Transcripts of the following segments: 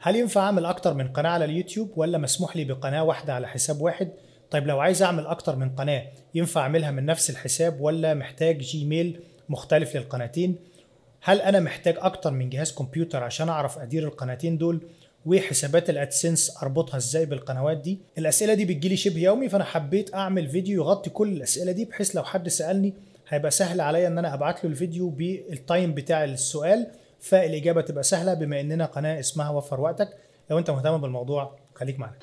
هل ينفع اعمل اكتر من قناه على اليوتيوب ولا مسموح لي بقناه واحده على حساب واحد طيب لو عايز اعمل اكتر من قناه ينفع اعملها من نفس الحساب ولا محتاج جيميل مختلف للقناتين هل انا محتاج اكتر من جهاز كمبيوتر عشان اعرف ادير القناتين دول وحسابات الادسنس اربطها ازاي بالقنوات دي الاسئله دي بتجيلي شبه يومي فانا حبيت اعمل فيديو يغطي كل الاسئله دي بحيث لو حد سالني هيبقى سهل عليا ان انا ابعت له الفيديو بالتايم بتاع السؤال فالاجابه تبقى سهله بما اننا قناه اسمها وفر وقتك لو انت مهتم بالموضوع خليك معنا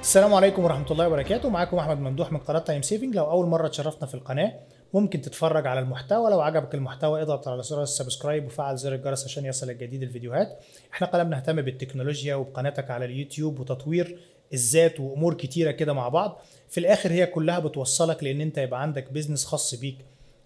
السلام عليكم ورحمه الله وبركاته معاكم احمد ممدوح من قناه تايم سيفنج لو اول مره تشرفنا في القناه ممكن تتفرج على المحتوى لو عجبك المحتوى اضغط على زر السبسكرايب وفعل زر الجرس عشان يصلك جديد الفيديوهات احنا قناه بنهتم بالتكنولوجيا وبقناتك على اليوتيوب وتطوير الذات وامور كتيره كده مع بعض في الاخر هي كلها بتوصلك لان انت يبقى عندك بيزنس خاص بيك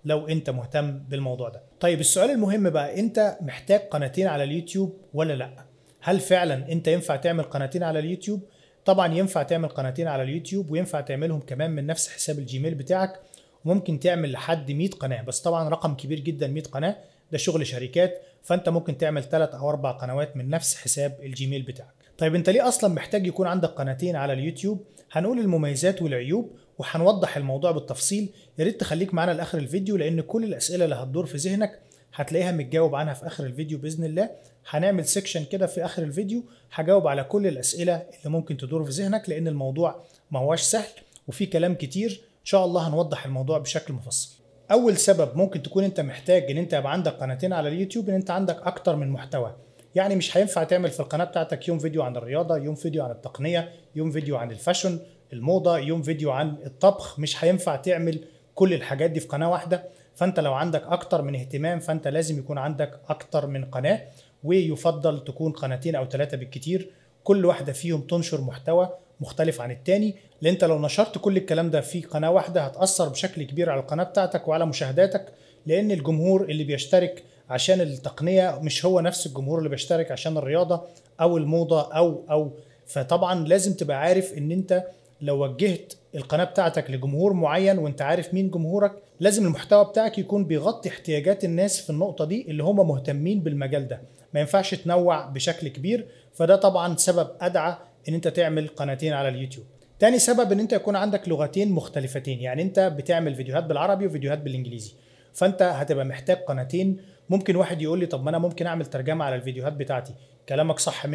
لو انت مهتم بالموضوع ده طيب السؤال المهم بقى انت محتاج قناتين على اليوتيوب ولا لا هل فعلا انت ينفع تعمل قناتين على اليوتيوب طبعا ينفع تعمل قناتين على اليوتيوب وينفع تعملهم كمان من نفس حساب الجيميل بتاعك وممكن تعمل لحد 100 قناه بس طبعا رقم كبير جدا 100 قناه ده شغل شركات فانت ممكن تعمل ثلاث او اربع قنوات من نفس حساب الجيميل بتاعك طيب انت ليه اصلا محتاج يكون عندك قناتين على اليوتيوب هنقول المميزات والعيوب وهنوضح الموضوع بالتفصيل يا ريت تخليك معانا لاخر الفيديو لان كل الاسئله اللي هتدور في ذهنك هتلاقيها متجاوب عنها في اخر الفيديو باذن الله هنعمل سيكشن كده في اخر الفيديو هجاوب على كل الاسئله اللي ممكن تدور في ذهنك لان الموضوع ما هواش سهل وفي كلام كتير ان شاء الله هنوضح الموضوع بشكل مفصل اول سبب ممكن تكون انت محتاج ان انت يبقى عندك قناتين على اليوتيوب ان انت عندك اكتر من محتوى يعني مش هينفع تعمل في القناه بتاعتك يوم فيديو عن الرياضه يوم فيديو عن التقنيه يوم فيديو عن الفاشن الموضه يوم فيديو عن الطبخ مش هينفع تعمل كل الحاجات دي في قناه واحده فانت لو عندك اكتر من اهتمام فانت لازم يكون عندك اكتر من قناه ويفضل تكون قناتين او ثلاثه بالكتير كل واحده فيهم تنشر محتوى مختلف عن التاني لان انت لو نشرت كل الكلام ده في قناه واحده هتاثر بشكل كبير على القناه بتاعتك وعلى مشاهداتك لان الجمهور اللي بيشترك عشان التقنيه مش هو نفس الجمهور اللي بيشترك عشان الرياضه او الموضه او او فطبعا لازم تبقى عارف ان انت لو وجهت القناه بتاعتك لجمهور معين وانت عارف مين جمهورك لازم المحتوى بتاعك يكون بيغطي احتياجات الناس في النقطه دي اللي هم مهتمين بالمجال ده ما ينفعش تنوع بشكل كبير فده طبعا سبب ادعى ان انت تعمل قناتين على اليوتيوب تاني سبب ان انت يكون عندك لغتين مختلفتين يعني انت بتعمل فيديوهات بالعربي وفيديوهات بالانجليزي فانت هتبقى محتاج قناتين ممكن واحد يقول لي طب ما انا ممكن اعمل ترجمه على الفيديوهات بتاعتي كلامك صح 100%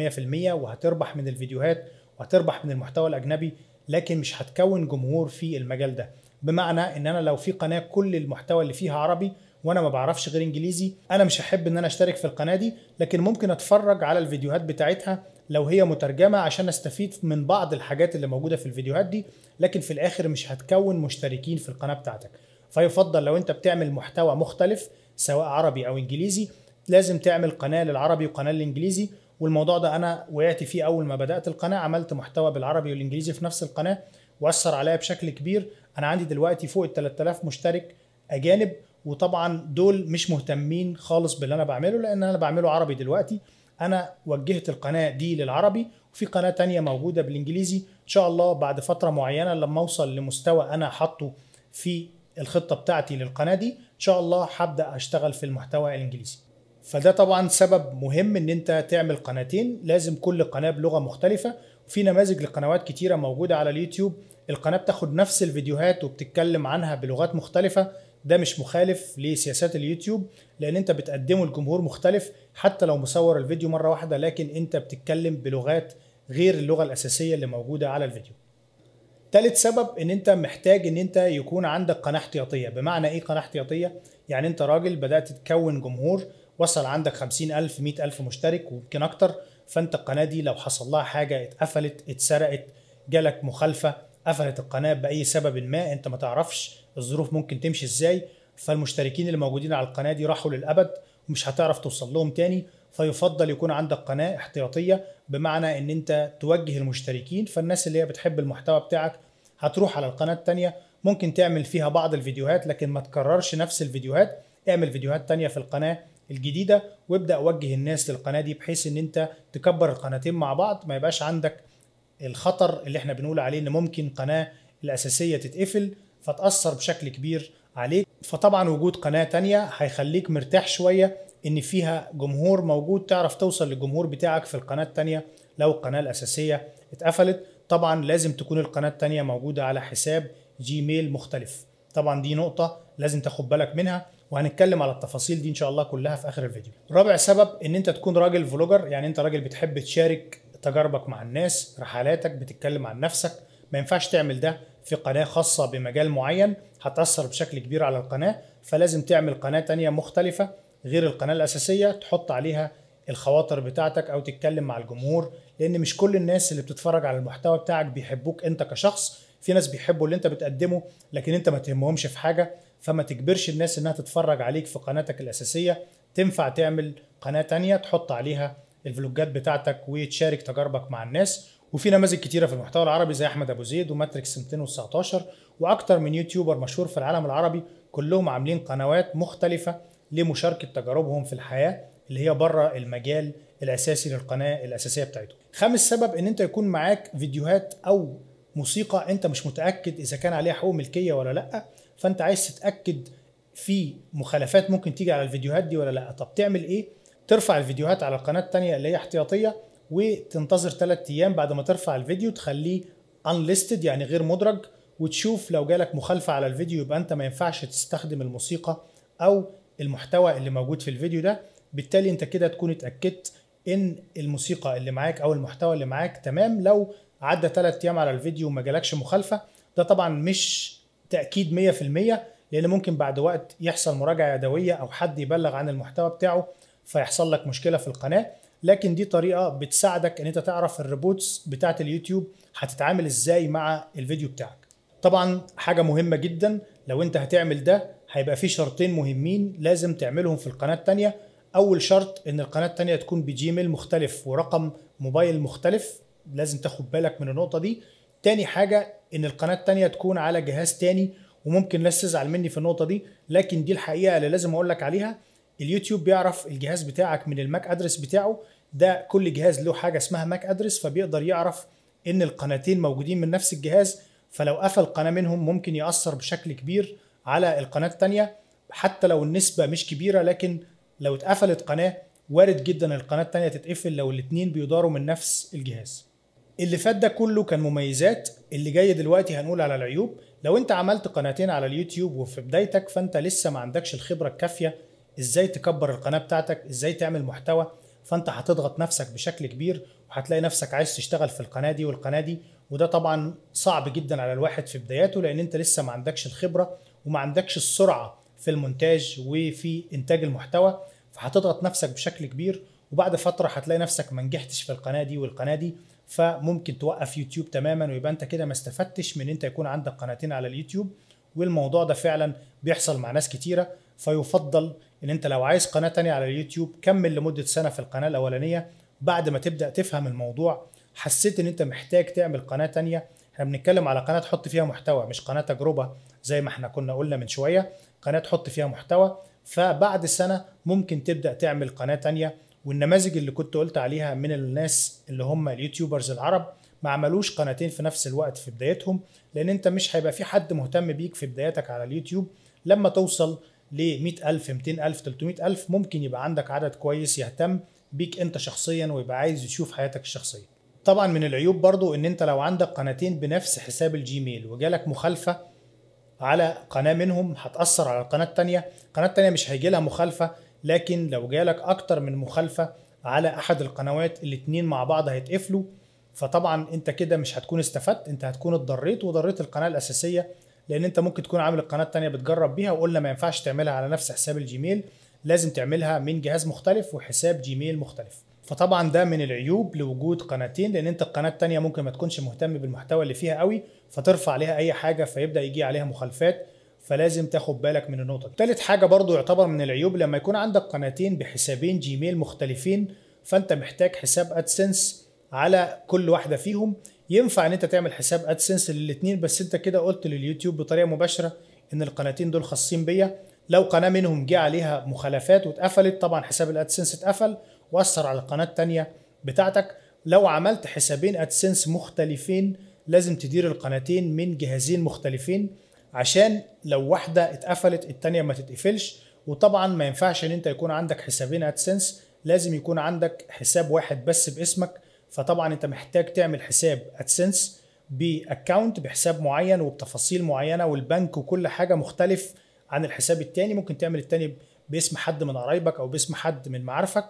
وهتربح من الفيديوهات وهتربح من المحتوى الاجنبي لكن مش هتكون جمهور في المجال ده بمعنى ان انا لو في قناه كل المحتوى اللي فيها عربي وانا ما بعرفش غير انجليزي انا مش هحب ان انا اشترك في القناه دي لكن ممكن اتفرج على الفيديوهات بتاعتها لو هي مترجمه عشان استفيد من بعض الحاجات اللي موجوده في الفيديوهات دي لكن في الاخر مش هتكون مشتركين في القناه بتاعتك فيفضل لو انت بتعمل محتوى مختلف سواء عربي او انجليزي لازم تعمل قناه للعربي وقناه للانجليزي والموضوع ده انا وقعت فيه اول ما بدات القناه عملت محتوى بالعربي والانجليزي في نفس القناه واثر عليا بشكل كبير انا عندي دلوقتي فوق ال 3000 مشترك اجانب وطبعا دول مش مهتمين خالص باللي انا بعمله لان انا بعمله عربي دلوقتي انا وجهت القناه دي للعربي وفي قناه تانية موجوده بالانجليزي ان شاء الله بعد فتره معينه لما اوصل لمستوى انا حاطه في الخطه بتاعتي للقناه دي ان شاء الله هبدا اشتغل في المحتوى الانجليزي فده طبعا سبب مهم ان انت تعمل قناتين لازم كل قناه بلغه مختلفه وفي نماذج لقنوات كتيره موجوده على اليوتيوب القناه بتاخد نفس الفيديوهات وبتتكلم عنها بلغات مختلفه ده مش مخالف لسياسات اليوتيوب لان انت بتقدمه لجمهور مختلف حتى لو مصور الفيديو مره واحده لكن انت بتتكلم بلغات غير اللغه الاساسيه اللي موجوده على الفيديو تالت سبب ان انت محتاج ان انت يكون عندك قناه احتياطيه بمعنى ايه قناه احتياطيه يعني انت راجل بدات تكون جمهور وصل عندك 50000 100000 مشترك ويمكن اكتر فانت القناه دي لو حصل لها حاجه اتقفلت اتسرقت جالك مخالفه قفلت القناه باي سبب ما انت ما تعرفش الظروف ممكن تمشي ازاي فالمشتركين اللي موجودين على القناه دي راحوا للابد ومش هتعرف توصل لهم تاني فيفضل يكون عندك قناه احتياطيه بمعنى ان انت توجه المشتركين فالناس اللي هي بتحب المحتوى بتاعك هتروح على القناه التانيه ممكن تعمل فيها بعض الفيديوهات لكن ما تكررش نفس الفيديوهات اعمل فيديوهات تانية في القناة الجديدة وابدأ وجه الناس للقناة دي بحيث ان انت تكبر القناتين مع بعض ما يبقاش عندك الخطر اللي احنا بنقول عليه ان ممكن قناة الاساسية تتقفل فتأثر بشكل كبير عليك فطبعا وجود قناة تانية هيخليك مرتاح شوية ان فيها جمهور موجود تعرف توصل للجمهور بتاعك في القناة التانية لو القناة الأساسية اتقفلت طبعا لازم تكون القناة التانية موجودة على حساب جيميل مختلف طبعا دي نقطة لازم تاخد بالك منها وهنتكلم على التفاصيل دي ان شاء الله كلها في اخر الفيديو رابع سبب ان انت تكون راجل فلوجر يعني انت راجل بتحب تشارك تجاربك مع الناس رحلاتك بتتكلم عن نفسك ما ينفعش تعمل ده في قناه خاصه بمجال معين هتاثر بشكل كبير على القناه فلازم تعمل قناه تانية مختلفه غير القناه الاساسيه تحط عليها الخواطر بتاعتك او تتكلم مع الجمهور لان مش كل الناس اللي بتتفرج على المحتوى بتاعك بيحبوك انت كشخص في ناس بيحبوا اللي انت بتقدمه لكن انت ما تهمهمش في حاجه فما تجبرش الناس انها تتفرج عليك في قناتك الاساسيه تنفع تعمل قناه تانية تحط عليها الفلوجات بتاعتك وتشارك تجاربك مع الناس وفي نماذج كتيره في المحتوى العربي زي احمد ابو زيد وماتريكس 219 واكتر من يوتيوبر مشهور في العالم العربي كلهم عاملين قنوات مختلفه لمشاركه تجاربهم في الحياه اللي هي بره المجال الاساسي للقناه الاساسيه بتاعتهم. خامس سبب ان انت يكون معاك فيديوهات او موسيقى انت مش متاكد اذا كان عليها حقوق ملكيه ولا لا فانت عايز تتاكد في مخالفات ممكن تيجي على الفيديوهات دي ولا لا طب تعمل ايه؟ ترفع الفيديوهات على القناه الثانيه اللي هي احتياطيه وتنتظر ثلاث ايام بعد ما ترفع الفيديو تخليه unlisted يعني غير مدرج وتشوف لو جالك مخالفه على الفيديو يبقى انت ما ينفعش تستخدم الموسيقى او المحتوى اللي موجود في الفيديو ده بالتالي انت كده تكون اتاكدت ان الموسيقى اللي معاك او المحتوى اللي معاك تمام لو عدى 3 ايام على الفيديو وما جالكش مخالفه ده طبعا مش تاكيد 100% لان ممكن بعد وقت يحصل مراجعه يدويه او حد يبلغ عن المحتوى بتاعه فيحصل لك مشكله في القناه لكن دي طريقه بتساعدك ان انت تعرف الريبوتس بتاعه اليوتيوب هتتعامل ازاي مع الفيديو بتاعك طبعا حاجه مهمه جدا لو انت هتعمل ده هيبقى في شرطين مهمين لازم تعملهم في القناه الثانيه اول شرط ان القناه الثانيه تكون بجيميل مختلف ورقم موبايل مختلف لازم تاخد بالك من النقطه دي تاني حاجه ان القناه الثانيه تكون على جهاز تاني وممكن ناس تزعل مني في النقطه دي لكن دي الحقيقه اللي لازم اقول لك عليها اليوتيوب بيعرف الجهاز بتاعك من الماك ادرس بتاعه ده كل جهاز له حاجه اسمها ماك ادرس فبيقدر يعرف ان القناتين موجودين من نفس الجهاز فلو قفل قناه منهم ممكن ياثر بشكل كبير على القناه الثانيه حتى لو النسبه مش كبيره لكن لو اتقفلت قناه وارد جدا القناه الثانيه تتقفل لو الاثنين بيداروا من نفس الجهاز اللي فات ده كله كان مميزات اللي جاي دلوقتي هنقول على العيوب لو انت عملت قناتين على اليوتيوب وفي بدايتك فانت لسه ما عندكش الخبره الكافيه ازاي تكبر القناه بتاعتك ازاي تعمل محتوى فانت هتضغط نفسك بشكل كبير وهتلاقي نفسك عايز تشتغل في القناه دي والقناه دي وده طبعا صعب جدا على الواحد في بداياته لان انت لسه ما عندكش الخبره وما عندكش السرعه في المونتاج وفي انتاج المحتوى فهتضغط نفسك بشكل كبير وبعد فتره هتلاقي نفسك ما نجحتش في القناه دي والقناه دي فممكن توقف يوتيوب تماما ويبقى انت كده ما استفدتش من انت يكون عندك قناتين على اليوتيوب والموضوع ده فعلا بيحصل مع ناس كتيره فيفضل ان انت لو عايز قناه تانية على اليوتيوب كمل لمده سنه في القناه الاولانيه بعد ما تبدا تفهم الموضوع حسيت ان انت محتاج تعمل قناه تانية احنا بنتكلم على قناه تحط فيها محتوى مش قناه تجربه زي ما احنا كنا قلنا من شويه قناه تحط فيها محتوى فبعد سنه ممكن تبدا تعمل قناه تانية والنماذج اللي كنت قلت عليها من الناس اللي هم اليوتيوبرز العرب ما عملوش قناتين في نفس الوقت في بدايتهم لان انت مش هيبقى في حد مهتم بيك في بداياتك على اليوتيوب لما توصل ل 100000 200000 300000 ممكن يبقى عندك عدد كويس يهتم بيك انت شخصيا ويبقى عايز يشوف حياتك الشخصيه طبعا من العيوب برضو ان انت لو عندك قناتين بنفس حساب الجيميل وجالك مخالفه على قناه منهم هتاثر على القناه الثانيه القناه الثانيه مش هيجي لها مخالفه لكن لو جالك اكتر من مخالفه على احد القنوات الاتنين مع بعض هيتقفلوا فطبعا انت كده مش هتكون استفدت انت هتكون اتضريت وضريت القناه الاساسيه لان انت ممكن تكون عامل القناه الثانيه بتجرب بيها وقلنا ما ينفعش تعملها على نفس حساب الجيميل لازم تعملها من جهاز مختلف وحساب جيميل مختلف فطبعا ده من العيوب لوجود قناتين لان انت القناه الثانيه ممكن ما تكونش مهتم بالمحتوى اللي فيها قوي فترفع عليها اي حاجه فيبدا يجي عليها مخالفات فلازم تاخد بالك من النقطه دي تالت حاجه برضو يعتبر من العيوب لما يكون عندك قناتين بحسابين جيميل مختلفين فانت محتاج حساب ادسنس على كل واحده فيهم ينفع ان انت تعمل حساب ادسنس للاثنين بس انت كده قلت لليوتيوب بطريقه مباشره ان القناتين دول خاصين بيا لو قناه منهم جه عليها مخالفات واتقفلت طبعا حساب الادسنس اتقفل واثر على القناه الثانيه بتاعتك لو عملت حسابين ادسنس مختلفين لازم تدير القناتين من جهازين مختلفين عشان لو واحده اتقفلت الثانيه ما تتقفلش وطبعا ما ينفعش ان انت يكون عندك حسابين ادسنس لازم يكون عندك حساب واحد بس باسمك فطبعا انت محتاج تعمل حساب ادسنس باكونت بحساب معين وبتفاصيل معينه والبنك وكل حاجه مختلف عن الحساب التاني ممكن تعمل التاني باسم حد من قرايبك او باسم حد من معارفك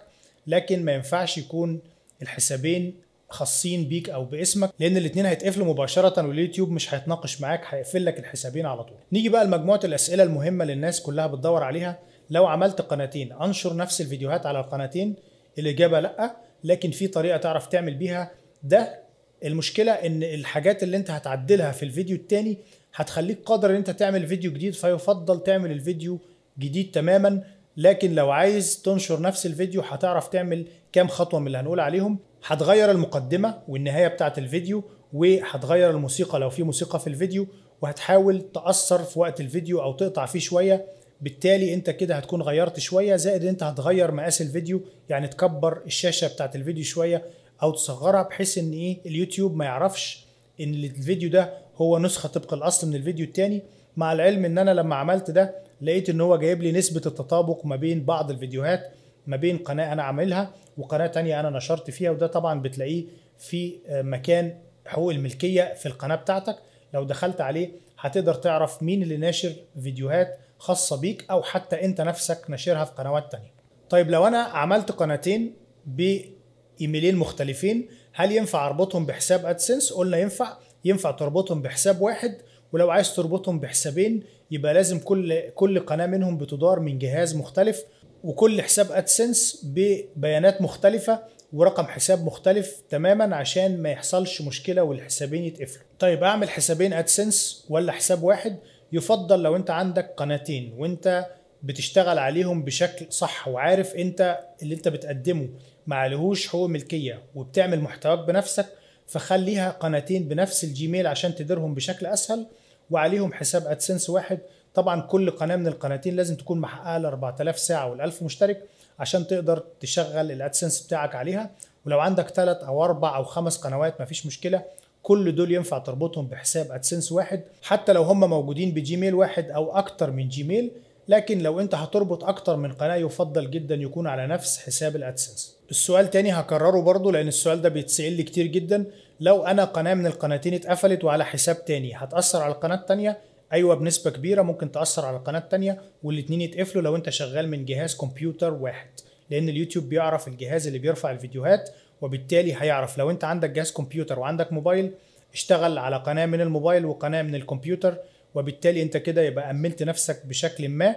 لكن ما ينفعش يكون الحسابين خاصين بيك او باسمك لان الاثنين هيتقفلوا مباشره واليوتيوب مش هيتناقش معاك هيقفل لك الحسابين على طول نيجي بقى لمجموعه الاسئله المهمه للناس كلها بتدور عليها لو عملت قناتين انشر نفس الفيديوهات على القناتين الاجابه لا لكن في طريقه تعرف تعمل بيها ده المشكله ان الحاجات اللي انت هتعدلها في الفيديو التاني هتخليك قادر ان انت تعمل فيديو جديد فيفضل تعمل الفيديو جديد تماما لكن لو عايز تنشر نفس الفيديو هتعرف تعمل كام خطوه من اللي هنقول عليهم هتغير المقدمه والنهايه بتاعه الفيديو وهتغير الموسيقى لو في موسيقى في الفيديو وهتحاول تأثر في وقت الفيديو او تقطع فيه شويه بالتالي انت كده هتكون غيرت شويه زائد انت هتغير مقاس الفيديو يعني تكبر الشاشه بتاعت الفيديو شويه او تصغرها بحيث ان ايه اليوتيوب ما يعرفش ان الفيديو ده هو نسخه طبق الاصل من الفيديو التاني مع العلم ان انا لما عملت ده لقيت ان هو جايب لي نسبه التطابق ما بين بعض الفيديوهات ما بين قناه انا عاملها وقناه تانية انا نشرت فيها وده طبعا بتلاقيه في آه، مكان حقوق الملكيه في القناه بتاعتك لو دخلت عليه هتقدر تعرف مين اللي ناشر فيديوهات خاصه بيك او حتى انت نفسك نشرها في قنوات تانية طيب لو انا عملت قناتين بايميلين مختلفين هل ينفع اربطهم بحساب ادسنس قلنا ينفع ينفع تربطهم بحساب واحد ولو عايز تربطهم بحسابين يبقى لازم كل كل قناه منهم بتدار من جهاز مختلف وكل حساب ادسنس ببيانات مختلفه ورقم حساب مختلف تماما عشان ما يحصلش مشكله والحسابين يتقفلوا طيب اعمل حسابين ادسنس ولا حساب واحد يفضل لو انت عندك قناتين وانت بتشتغل عليهم بشكل صح وعارف انت اللي انت بتقدمه ما عليهوش حقوق ملكيه وبتعمل محتواك بنفسك فخليها قناتين بنفس الجيميل عشان تديرهم بشكل اسهل وعليهم حساب ادسنس واحد طبعا كل قناه من القناتين لازم تكون محققه ل 4000 ساعه وال 1000 مشترك عشان تقدر تشغل الادسنس بتاعك عليها ولو عندك ثلاث او اربع او خمس قنوات مفيش مشكله كل دول ينفع تربطهم بحساب ادسنس واحد حتى لو هم موجودين بجيميل واحد او اكتر من جيميل لكن لو انت هتربط اكتر من قناه يفضل جدا يكون على نفس حساب الادسنس السؤال تاني هكرره برضو لان السؤال ده بيتسال لي كتير جدا لو انا قناه من القناتين اتقفلت وعلى حساب تاني هتاثر على القناه التانيه ايوه بنسبه كبيره ممكن تاثر على القناه التانيه والاتنين يتقفلوا لو انت شغال من جهاز كمبيوتر واحد لان اليوتيوب بيعرف الجهاز اللي بيرفع الفيديوهات وبالتالي هيعرف لو انت عندك جهاز كمبيوتر وعندك موبايل اشتغل على قناه من الموبايل وقناه من الكمبيوتر وبالتالي انت كده يبقى امنت نفسك بشكل ما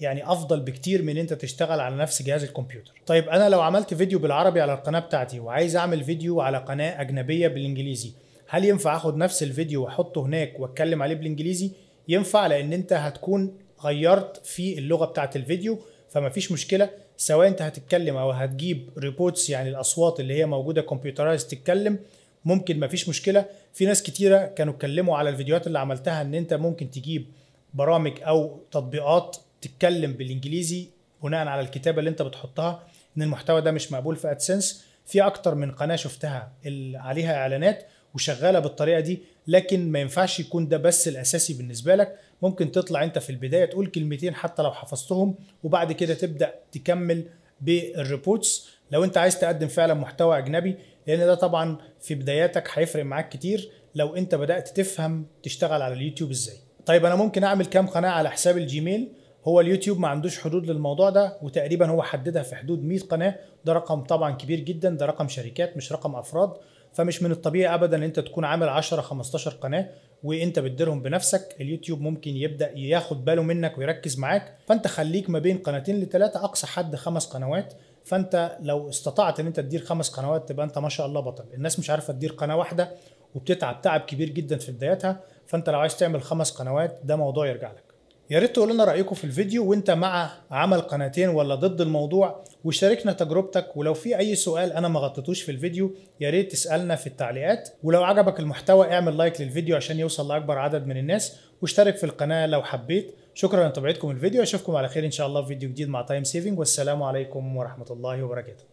يعني افضل بكتير من انت تشتغل على نفس جهاز الكمبيوتر طيب انا لو عملت فيديو بالعربي على القناه بتاعتي وعايز اعمل فيديو على قناه اجنبيه بالانجليزي هل ينفع اخد نفس الفيديو واحطه هناك واتكلم عليه بالانجليزي ينفع لان انت هتكون غيرت في اللغه بتاعت الفيديو فمفيش مشكله سواء انت هتتكلم او هتجيب ريبورتس يعني الاصوات اللي هي موجوده كمبيوترايز تتكلم ممكن مفيش مشكله في ناس كتيره كانوا اتكلموا على الفيديوهات اللي عملتها ان انت ممكن تجيب برامج او تطبيقات تتكلم بالانجليزي بناء على الكتابه اللي انت بتحطها ان المحتوى ده مش مقبول في ادسنس في اكتر من قناه شفتها اللي عليها اعلانات وشغاله بالطريقه دي لكن ما ينفعش يكون ده بس الاساسي بالنسبه لك ممكن تطلع انت في البدايه تقول كلمتين حتى لو حفظتهم وبعد كده تبدا تكمل بالريبورتس لو انت عايز تقدم فعلا محتوى اجنبي لان ده طبعا في بداياتك هيفرق معاك كتير لو انت بدات تفهم تشتغل على اليوتيوب ازاي طيب انا ممكن اعمل كام قناه على حساب الجيميل هو اليوتيوب ما عندوش حدود للموضوع ده وتقريبا هو حددها في حدود 100 قناه ده رقم طبعا كبير جدا ده رقم شركات مش رقم افراد فمش من الطبيعي ابدا ان انت تكون عامل 10 15 قناه وانت بتديرهم بنفسك اليوتيوب ممكن يبدا ياخد باله منك ويركز معاك فانت خليك ما بين قناتين لثلاثه اقصى حد خمس قنوات فانت لو استطعت ان انت تدير خمس قنوات تبقى انت ما شاء الله بطل الناس مش عارفه تدير قناه واحده وبتتعب تعب كبير جدا في بدايتها فانت لو عايز تعمل خمس قنوات ده موضوع يرجع لك يا ريت تقول لنا رايكم في الفيديو وانت مع عمل قناتين ولا ضد الموضوع وشاركنا تجربتك ولو في اي سؤال انا ما غطيتوش في الفيديو يا ريت تسالنا في التعليقات ولو عجبك المحتوى اعمل لايك للفيديو عشان يوصل لاكبر عدد من الناس واشترك في القناه لو حبيت شكرا لتابعتكم الفيديو اشوفكم على خير ان شاء الله في فيديو جديد مع تايم سيفنج والسلام عليكم ورحمه الله وبركاته